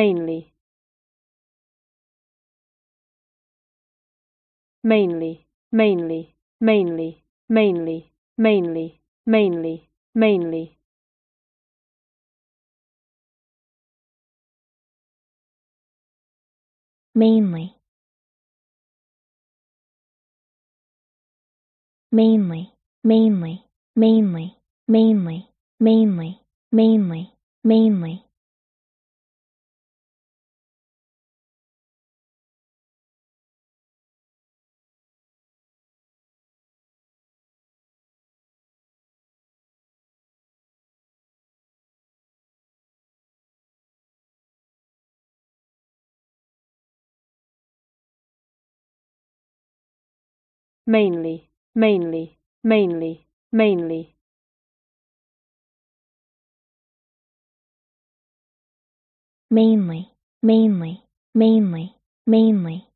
mainly mainly mainly mainly mainly mainly mainly mainly mainly mainly mainly mainly mainly mainly mainly mainly mainly, mainly, mainly, mainly mainly, mainly, mainly, mainly.